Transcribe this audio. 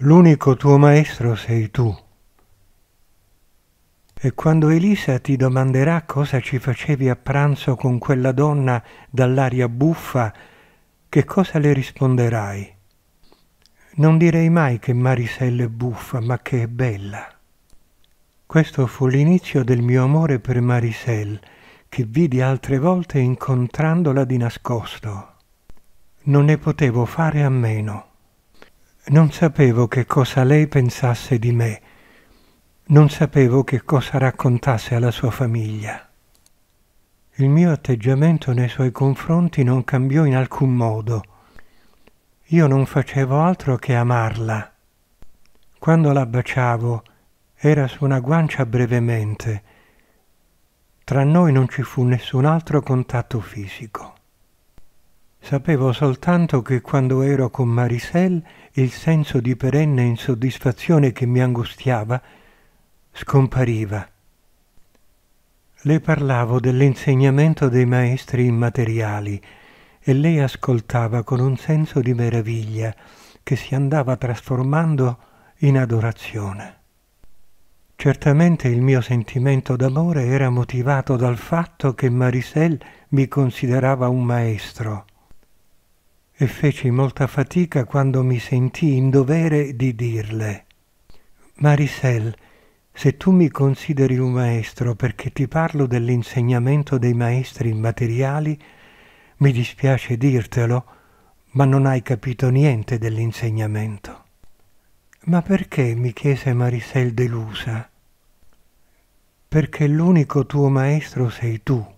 L'unico tuo maestro sei tu. E quando Elisa ti domanderà cosa ci facevi a pranzo con quella donna dall'aria buffa, che cosa le risponderai? Non direi mai che Mariselle è buffa, ma che è bella. Questo fu l'inizio del mio amore per Mariselle, che vidi altre volte incontrandola di nascosto. Non ne potevo fare a meno. Non sapevo che cosa lei pensasse di me, non sapevo che cosa raccontasse alla sua famiglia. Il mio atteggiamento nei suoi confronti non cambiò in alcun modo. Io non facevo altro che amarla. Quando la baciavo era su una guancia brevemente. Tra noi non ci fu nessun altro contatto fisico. Sapevo soltanto che quando ero con Marisel il senso di perenne insoddisfazione che mi angustiava scompariva. Le parlavo dell'insegnamento dei maestri immateriali e lei ascoltava con un senso di meraviglia che si andava trasformando in adorazione. Certamente il mio sentimento d'amore era motivato dal fatto che Marisel mi considerava un maestro e feci molta fatica quando mi sentii in dovere di dirle Marisel, se tu mi consideri un maestro perché ti parlo dell'insegnamento dei maestri immateriali, mi dispiace dirtelo, ma non hai capito niente dell'insegnamento. Ma perché? mi chiese Marisel delusa. Perché l'unico tuo maestro sei tu.